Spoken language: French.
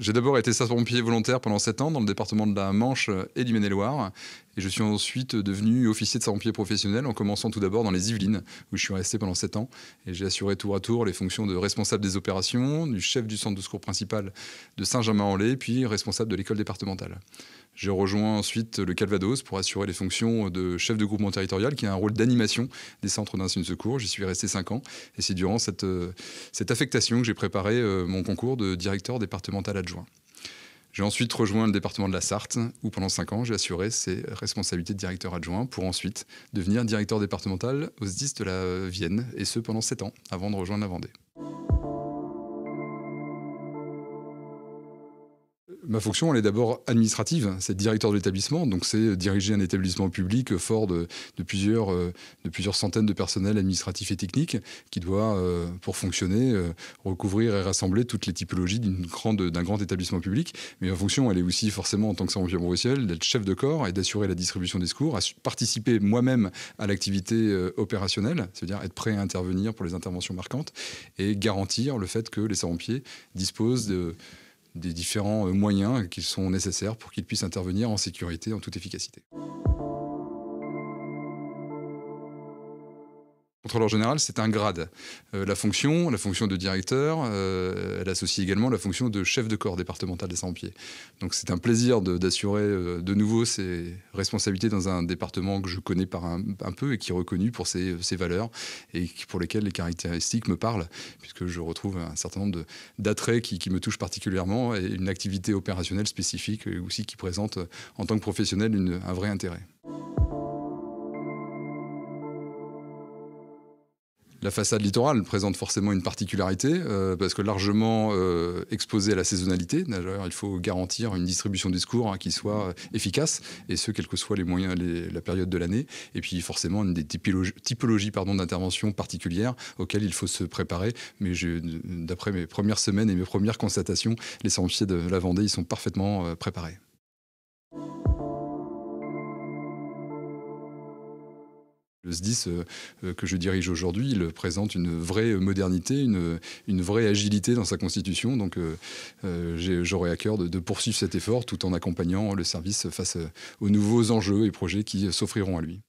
J'ai d'abord été sapeur-pompier volontaire pendant 7 ans dans le département de la Manche et du Maine-et-Loire. Et je suis ensuite devenu officier de sapeur-pompier professionnel en commençant tout d'abord dans les Yvelines, où je suis resté pendant 7 ans. Et j'ai assuré tour à tour les fonctions de responsable des opérations, du chef du centre de secours principal de Saint-Germain-en-Laye, puis responsable de l'école départementale. J'ai rejoint ensuite le Calvados pour assurer les fonctions de chef de groupement territorial, qui a un rôle d'animation des centres d'incendie de secours. J'y suis resté 5 ans et c'est durant cette, euh, cette affectation que j'ai préparé euh, mon concours de directeur départemental adjoint. J'ai ensuite rejoint le département de la Sarthe, où pendant 5 ans, j'ai assuré ses responsabilités de directeur adjoint pour ensuite devenir directeur départemental aux 10 de la Vienne, et ce pendant 7 ans, avant de rejoindre la Vendée. Ma fonction, elle est d'abord administrative, c'est directeur de l'établissement, donc c'est diriger un établissement public fort de, plusieurs, euh, de plusieurs centaines de personnels administratifs et techniques qui doit, euh, pour fonctionner, euh, recouvrir et rassembler toutes les typologies d'un grand établissement public. Mais ma fonction, elle est aussi forcément, en tant que saint professionnel d'être chef de corps et d'assurer la distribution des secours, à participer moi-même à l'activité opérationnelle, c'est-à-dire être prêt à intervenir pour les interventions marquantes et garantir le fait que les sapeurs disposent de des différents euh, moyens qui sont nécessaires pour qu'ils puissent intervenir en sécurité, en toute efficacité. Contrôleur général, c'est un grade. Euh, la fonction, la fonction de directeur, euh, elle associe également la fonction de chef de corps départemental des sans-pieds. Donc c'est un plaisir d'assurer euh, de, nouveau ces responsabilités dans un département que je connais par un, peu et qui est reconnu pour ses, valeurs et pour lesquelles les caractéristiques me parlent, puisque je retrouve un certain nombre d'attraits qui, me touchent particulièrement et une activité opérationnelle spécifique aussi qui présente en tant que professionnel un vrai intérêt. La façade littorale présente forcément une particularité, euh, parce que largement euh, exposée à la saisonnalité, d'ailleurs il faut garantir une distribution des secours hein, qui soit euh, efficace, et ce, quels que soient les moyens, la période de l'année, et puis forcément une des typologies, d'intervention particulières auxquelles il faut se préparer. Mais d'après mes premières semaines et mes premières constatations, les sentiers de la Vendée, ils sont parfaitement préparés. Le SDIS euh, euh, que je dirige aujourd'hui, il présente une vraie modernité, une, une, vraie agilité dans sa constitution. Donc euh, j'aurai à cœur de, de, poursuivre cet effort tout en accompagnant le service face aux nouveaux enjeux et projets qui s'offriront à lui.